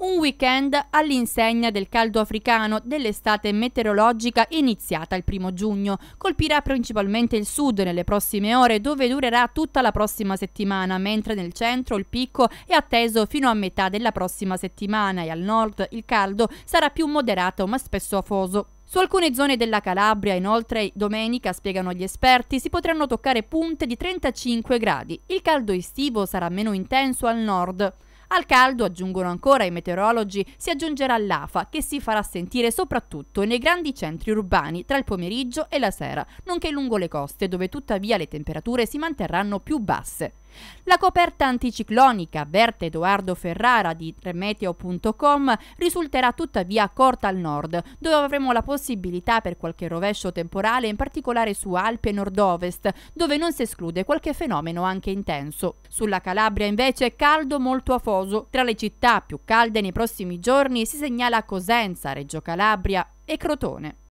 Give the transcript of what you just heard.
un weekend all'insegna del caldo africano dell'estate meteorologica iniziata il primo giugno. Colpirà principalmente il sud nelle prossime ore, dove durerà tutta la prossima settimana, mentre nel centro il picco è atteso fino a metà della prossima settimana e al nord il caldo sarà più moderato ma spesso afoso. Su alcune zone della Calabria, inoltre, domenica, spiegano gli esperti, si potranno toccare punte di 35 gradi. Il caldo estivo sarà meno intenso al nord. Al caldo, aggiungono ancora i meteorologi, si aggiungerà l'afa che si farà sentire soprattutto nei grandi centri urbani tra il pomeriggio e la sera, nonché lungo le coste dove tuttavia le temperature si manterranno più basse. La coperta anticiclonica, Bert Edoardo Ferrara di remeteo.com, risulterà tuttavia corta al nord, dove avremo la possibilità per qualche rovescio temporale, in particolare su Alpi e nord-ovest, dove non si esclude qualche fenomeno anche intenso. Sulla Calabria invece è caldo molto afoso. Tra le città più calde nei prossimi giorni si segnala Cosenza, Reggio Calabria e Crotone.